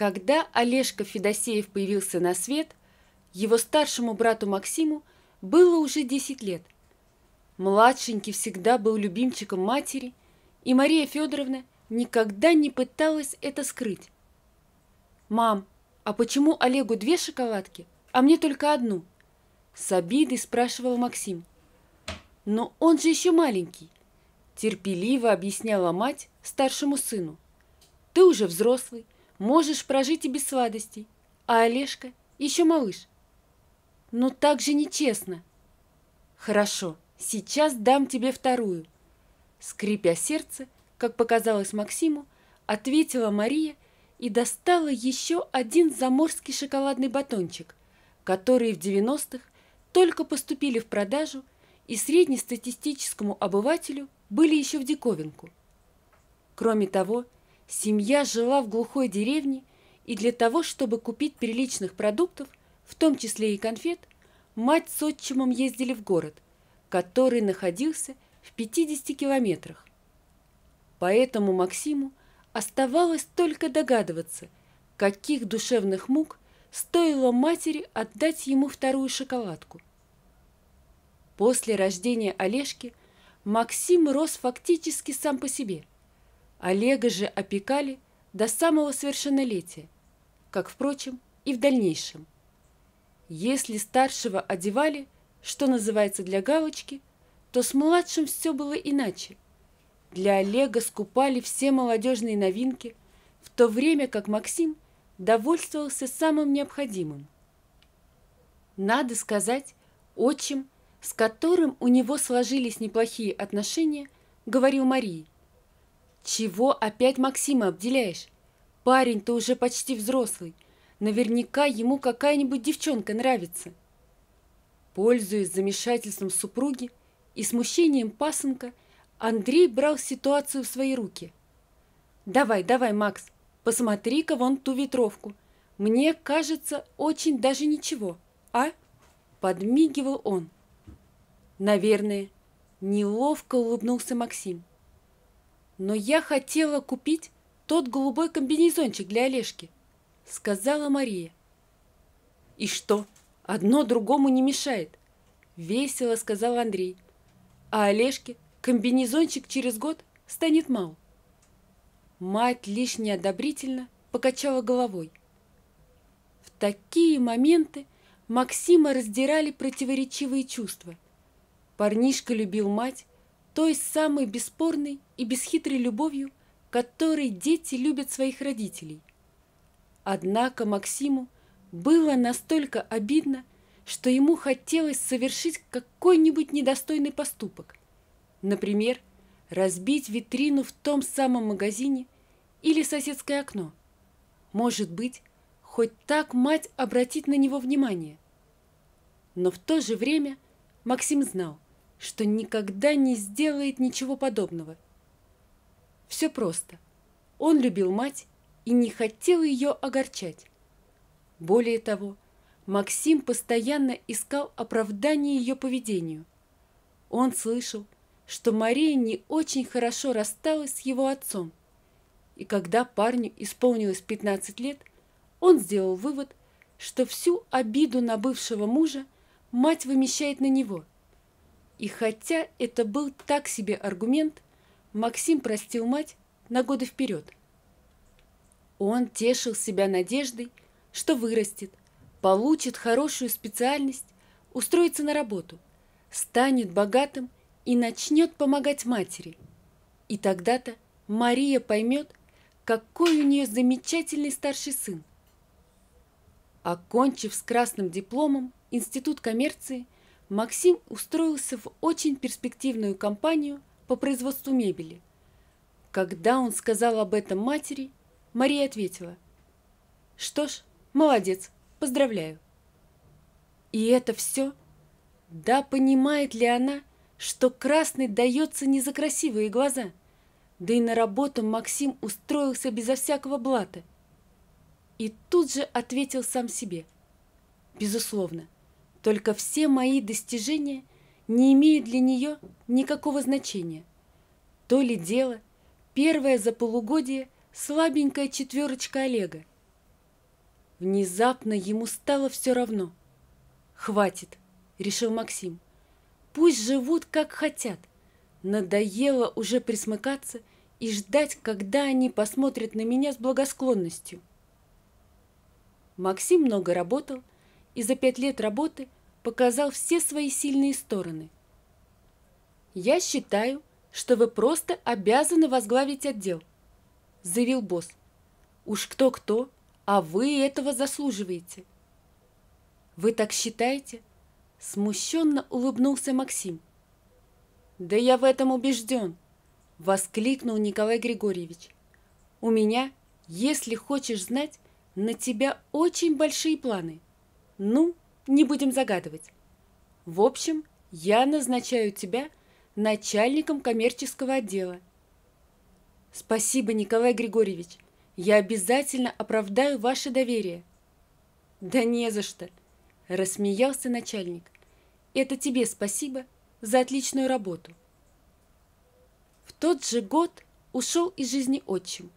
Когда Олежка Федосеев появился на свет, его старшему брату Максиму было уже 10 лет. Младшенький всегда был любимчиком матери, и Мария Федоровна никогда не пыталась это скрыть. «Мам, а почему Олегу две шоколадки, а мне только одну?» С обидой спрашивал Максим. «Но он же еще маленький», терпеливо объясняла мать старшему сыну. «Ты уже взрослый, Можешь прожить и без сладостей. А Олежка еще малыш. Но ну так же нечестно. Хорошо, сейчас дам тебе вторую. Скрипя сердце, как показалось Максиму, ответила Мария и достала еще один заморский шоколадный батончик, который в 90-х только поступили в продажу и среднестатистическому обывателю были еще в диковинку. Кроме того, Семья жила в глухой деревне, и для того, чтобы купить приличных продуктов, в том числе и конфет, мать с отчимом ездили в город, который находился в 50 километрах. Поэтому Максиму оставалось только догадываться, каких душевных мук стоило матери отдать ему вторую шоколадку. После рождения Олежки Максим рос фактически сам по себе – Олега же опекали до самого совершеннолетия, как, впрочем, и в дальнейшем. Если старшего одевали, что называется, для галочки, то с младшим все было иначе. Для Олега скупали все молодежные новинки, в то время как Максим довольствовался самым необходимым. Надо сказать, отчим, с которым у него сложились неплохие отношения, говорил Марии, чего опять Максима обделяешь? Парень-то уже почти взрослый. Наверняка ему какая-нибудь девчонка нравится. Пользуясь замешательством супруги и смущением пасынка, Андрей брал ситуацию в свои руки. «Давай, давай, Макс, посмотри-ка вон ту ветровку. Мне кажется, очень даже ничего, а?» Подмигивал он. «Наверное». Неловко улыбнулся Максим но я хотела купить тот голубой комбинезончик для Олежки», — сказала Мария. «И что? Одно другому не мешает», — весело сказал Андрей. «А Олежке комбинезончик через год станет мал». Мать лишь неодобрительно покачала головой. В такие моменты Максима раздирали противоречивые чувства. Парнишка любил мать, той самой бесспорной и бесхитрой любовью, которой дети любят своих родителей. Однако Максиму было настолько обидно, что ему хотелось совершить какой-нибудь недостойный поступок. Например, разбить витрину в том самом магазине или соседское окно. Может быть, хоть так мать обратит на него внимание. Но в то же время Максим знал – что никогда не сделает ничего подобного. Все просто. Он любил мать и не хотел ее огорчать. Более того, Максим постоянно искал оправдание ее поведению. Он слышал, что Мария не очень хорошо рассталась с его отцом. И когда парню исполнилось 15 лет, он сделал вывод, что всю обиду на бывшего мужа мать вымещает на него – и хотя это был так себе аргумент, Максим простил мать на годы вперед. Он тешил себя надеждой, что вырастет, получит хорошую специальность, устроится на работу, станет богатым и начнет помогать матери. И тогда-то Мария поймет, какой у нее замечательный старший сын. Окончив с красным дипломом Институт коммерции – Максим устроился в очень перспективную компанию по производству мебели. Когда он сказал об этом матери, Мария ответила, «Что ж, молодец, поздравляю». И это все? Да понимает ли она, что красный дается не за красивые глаза? Да и на работу Максим устроился безо всякого блата. И тут же ответил сам себе, «Безусловно». Только все мои достижения не имеют для нее никакого значения. То ли дело первое за полугодие слабенькая четверочка Олега. Внезапно ему стало все равно. «Хватит», — решил Максим. «Пусть живут, как хотят. Надоело уже присмыкаться и ждать, когда они посмотрят на меня с благосклонностью». Максим много работал, и за пять лет работы показал все свои сильные стороны. «Я считаю, что вы просто обязаны возглавить отдел», – заявил босс. «Уж кто-кто, а вы этого заслуживаете». «Вы так считаете?» – смущенно улыбнулся Максим. «Да я в этом убежден», – воскликнул Николай Григорьевич. «У меня, если хочешь знать, на тебя очень большие планы». Ну, не будем загадывать. В общем, я назначаю тебя начальником коммерческого отдела. Спасибо, Николай Григорьевич. Я обязательно оправдаю ваше доверие. Да не за что, рассмеялся начальник. Это тебе спасибо за отличную работу. В тот же год ушел из жизни отчим.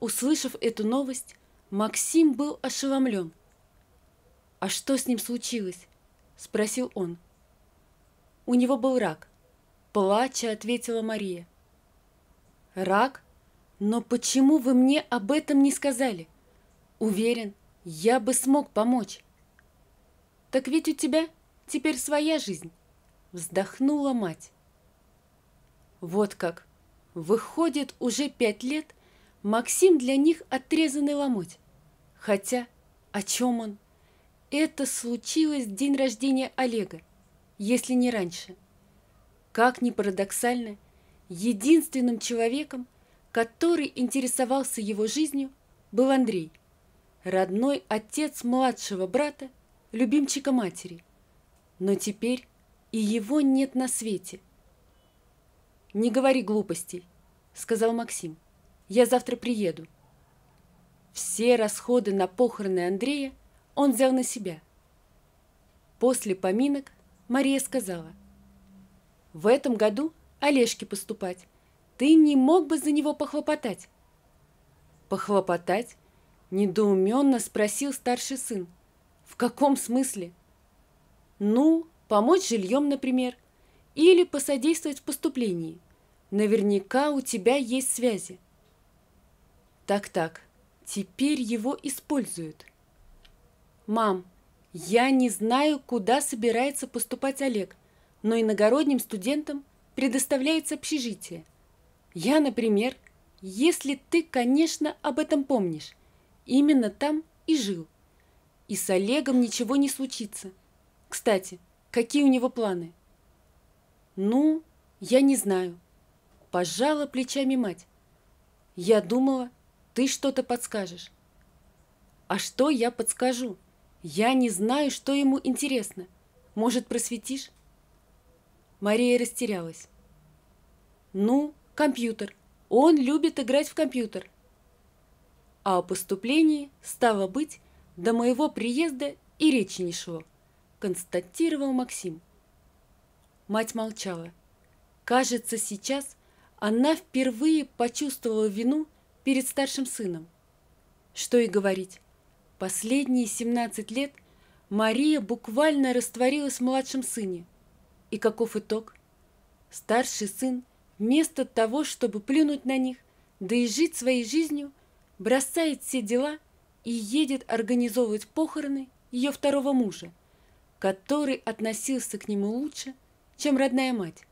Услышав эту новость, Максим был ошеломлен – «А что с ним случилось?» – спросил он. «У него был рак», – плача ответила Мария. «Рак? Но почему вы мне об этом не сказали? Уверен, я бы смог помочь». «Так ведь у тебя теперь своя жизнь», – вздохнула мать. Вот как. Выходит, уже пять лет Максим для них отрезанный ломоть. Хотя, о чем он? Это случилось в день рождения Олега, если не раньше. Как ни парадоксально, единственным человеком, который интересовался его жизнью, был Андрей, родной отец младшего брата, любимчика матери. Но теперь и его нет на свете. «Не говори глупостей», — сказал Максим. «Я завтра приеду». Все расходы на похороны Андрея – он взял на себя. После поминок Мария сказала, «В этом году Олежке поступать. Ты не мог бы за него похлопотать?» «Похлопотать?» – недоуменно спросил старший сын. «В каком смысле?» «Ну, помочь жильем, например, или посодействовать в поступлении. Наверняка у тебя есть связи». «Так-так, теперь его используют», «Мам, я не знаю, куда собирается поступать Олег, но иногородним студентам предоставляется общежитие. Я, например, если ты, конечно, об этом помнишь, именно там и жил. И с Олегом ничего не случится. Кстати, какие у него планы?» «Ну, я не знаю», – пожала плечами мать. «Я думала, ты что-то подскажешь». «А что я подскажу?» Я не знаю, что ему интересно. Может, просветишь? Мария растерялась. Ну, компьютер. Он любит играть в компьютер. А о поступлении стало быть до моего приезда и речи не шло, констатировал Максим. Мать молчала. Кажется, сейчас она впервые почувствовала вину перед старшим сыном. Что и говорить, Последние 17 лет Мария буквально растворилась в младшем сыне. И каков итог? Старший сын, вместо того, чтобы плюнуть на них, да и жить своей жизнью, бросает все дела и едет организовывать похороны ее второго мужа, который относился к нему лучше, чем родная мать.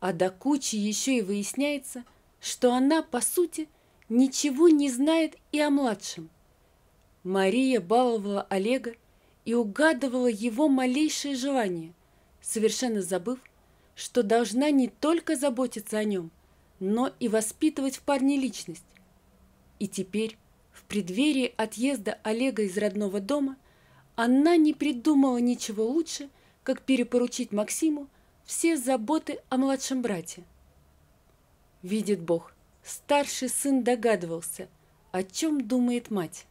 А до кучи еще и выясняется, что она, по сути, ничего не знает и о младшем. Мария баловала Олега и угадывала его малейшие желания, совершенно забыв, что должна не только заботиться о нем, но и воспитывать в парне личность. И теперь, в преддверии отъезда Олега из родного дома, она не придумала ничего лучше, как перепоручить Максиму все заботы о младшем брате. Видит Бог, старший сын догадывался, о чем думает мать.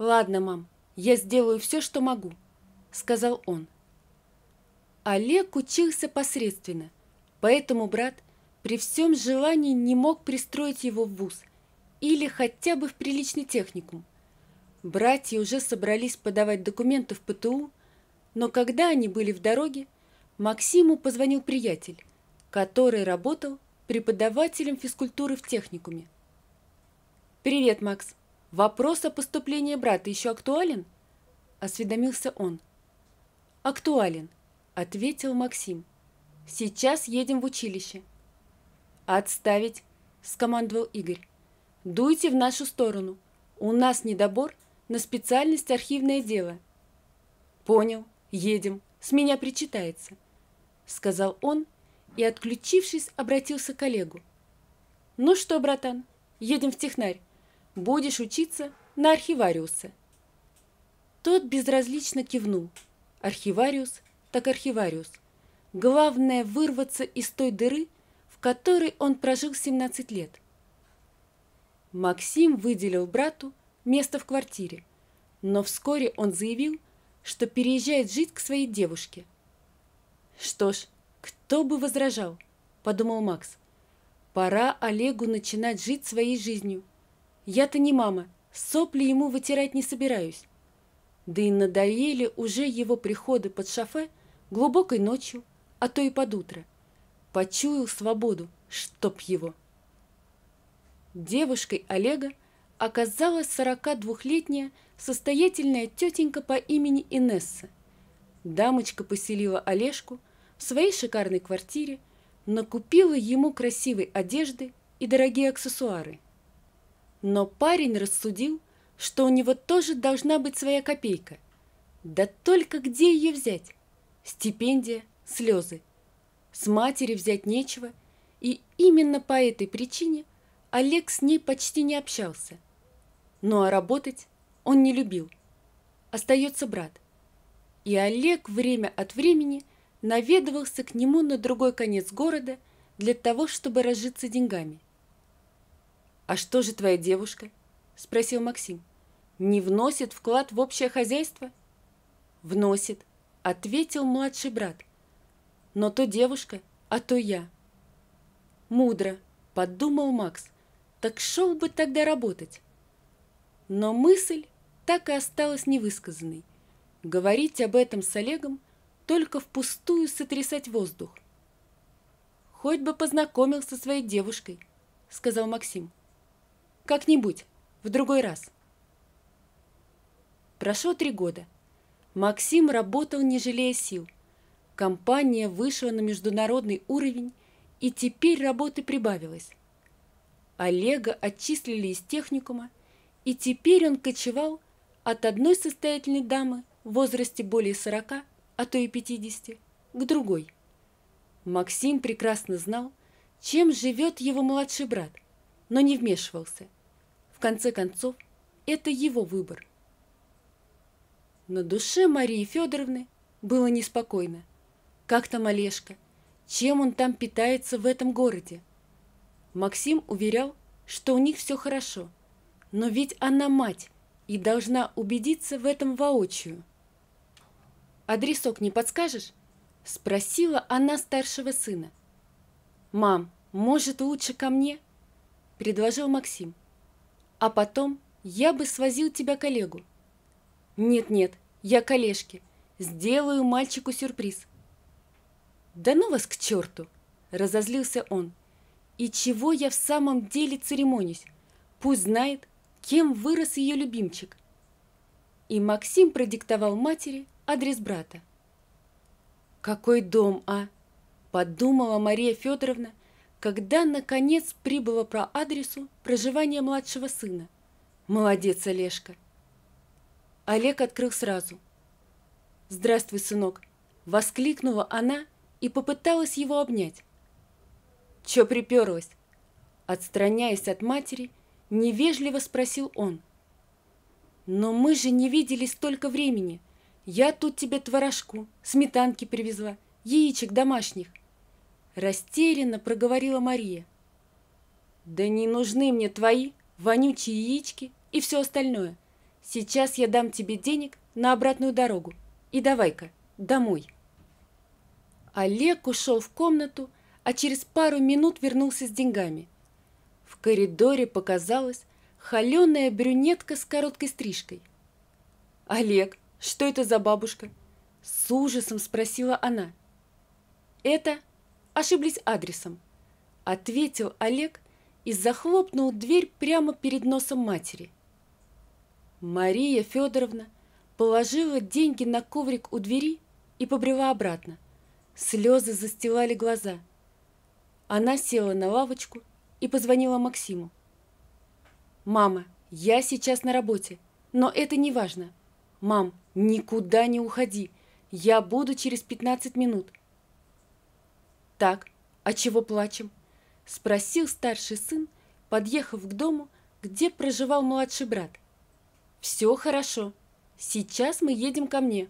«Ладно, мам, я сделаю все, что могу», – сказал он. Олег учился посредственно, поэтому брат при всем желании не мог пристроить его в вуз или хотя бы в приличный техникум. Братья уже собрались подавать документы в ПТУ, но когда они были в дороге, Максиму позвонил приятель, который работал преподавателем физкультуры в техникуме. «Привет, Макс. «Вопрос о поступлении брата еще актуален?» – осведомился он. «Актуален», – ответил Максим. «Сейчас едем в училище». «Отставить», – скомандовал Игорь. «Дуйте в нашу сторону. У нас недобор на специальность архивное дело». «Понял, едем, с меня причитается», – сказал он и, отключившись, обратился к коллегу. «Ну что, братан, едем в технарь будешь учиться на архивариуса. Тот безразлично кивнул. Архивариус так архивариус. Главное вырваться из той дыры, в которой он прожил 17 лет. Максим выделил брату место в квартире, но вскоре он заявил, что переезжает жить к своей девушке. «Что ж, кто бы возражал?» – подумал Макс. «Пора Олегу начинать жить своей жизнью, я-то не мама, сопли ему вытирать не собираюсь. Да и надоели уже его приходы под шофе глубокой ночью, а то и под утро. Почуял свободу, чтоб его. Девушкой Олега оказалась 42-летняя состоятельная тетенька по имени Инесса. Дамочка поселила Олежку в своей шикарной квартире, накупила ему красивой одежды и дорогие аксессуары – но парень рассудил, что у него тоже должна быть своя копейка. Да только где ее взять? Стипендия, слезы. С матери взять нечего, и именно по этой причине Олег с ней почти не общался. Ну а работать он не любил. Остается брат. И Олег время от времени наведывался к нему на другой конец города для того, чтобы разжиться деньгами – «А что же твоя девушка?» – спросил Максим. «Не вносит вклад в общее хозяйство?» «Вносит», – ответил младший брат. «Но то девушка, а то я». «Мудро», – подумал Макс. «Так шел бы тогда работать». Но мысль так и осталась невысказанной. Говорить об этом с Олегом только впустую сотрясать воздух. «Хоть бы познакомился со своей девушкой», – сказал Максим. – как-нибудь, в другой раз. Прошло три года. Максим работал, не жалея сил. Компания вышла на международный уровень, и теперь работы прибавилось. Олега отчислили из техникума, и теперь он кочевал от одной состоятельной дамы в возрасте более 40, а то и 50, к другой. Максим прекрасно знал, чем живет его младший брат, но не вмешивался – в конце концов, это его выбор. На душе Марии Федоровны было неспокойно. Как там Олежка? Чем он там питается в этом городе? Максим уверял, что у них все хорошо. Но ведь она мать и должна убедиться в этом воочию. «Адресок не подскажешь?» – спросила она старшего сына. «Мам, может, лучше ко мне?» – предложил Максим. А потом я бы свозил тебя к коллегу. Нет-нет, я коллежке. Сделаю мальчику сюрприз. Да ну вас к черту! Разозлился он. И чего я в самом деле церемонюсь? Пусть знает, кем вырос ее любимчик. И Максим продиктовал матери адрес брата. «Какой дом, а?» – подумала Мария Федоровна когда, наконец, прибыло про адресу проживания младшего сына. Молодец, Олежка. Олег открыл сразу. «Здравствуй, сынок!» – воскликнула она и попыталась его обнять. «Чё припёрлась?» Отстраняясь от матери, невежливо спросил он. «Но мы же не виделись столько времени. Я тут тебе творожку, сметанки привезла, яичек домашних. Растерянно проговорила Мария. Да не нужны мне твои вонючие яички и все остальное. Сейчас я дам тебе денег на обратную дорогу. И давай-ка, домой. Олег ушел в комнату, а через пару минут вернулся с деньгами. В коридоре показалась холеная брюнетка с короткой стрижкой. «Олег, что это за бабушка?» С ужасом спросила она. «Это Ошиблись адресом. Ответил Олег и захлопнул дверь прямо перед носом матери. Мария Федоровна положила деньги на коврик у двери и побрела обратно. Слезы застилали глаза. Она села на лавочку и позвонила Максиму. «Мама, я сейчас на работе, но это не важно. Мам, никуда не уходи. Я буду через 15 минут. «Так, а чего плачем?» – спросил старший сын, подъехав к дому, где проживал младший брат. «Все хорошо. Сейчас мы едем ко мне.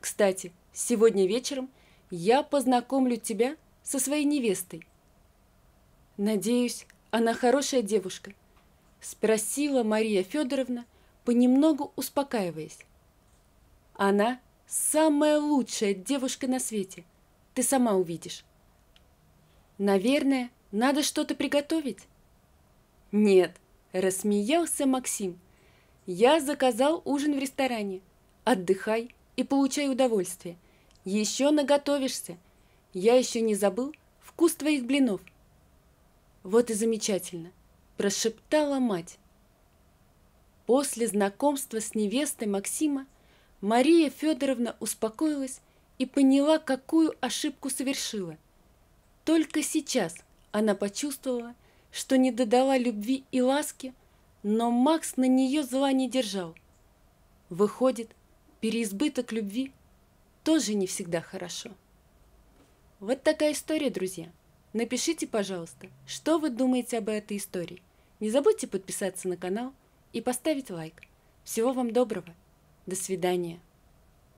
Кстати, сегодня вечером я познакомлю тебя со своей невестой». «Надеюсь, она хорошая девушка?» – спросила Мария Федоровна, понемногу успокаиваясь. «Она самая лучшая девушка на свете. Ты сама увидишь». Наверное, надо что-то приготовить. Нет, рассмеялся Максим. Я заказал ужин в ресторане. Отдыхай и получай удовольствие. Еще наготовишься. Я еще не забыл вкус твоих блинов. Вот и замечательно, прошептала мать. После знакомства с невестой Максима Мария Федоровна успокоилась и поняла, какую ошибку совершила – только сейчас она почувствовала, что не додала любви и ласки, но Макс на нее зла не держал. Выходит, переизбыток любви тоже не всегда хорошо. Вот такая история, друзья. Напишите, пожалуйста, что вы думаете об этой истории. Не забудьте подписаться на канал и поставить лайк. Всего вам доброго. До свидания.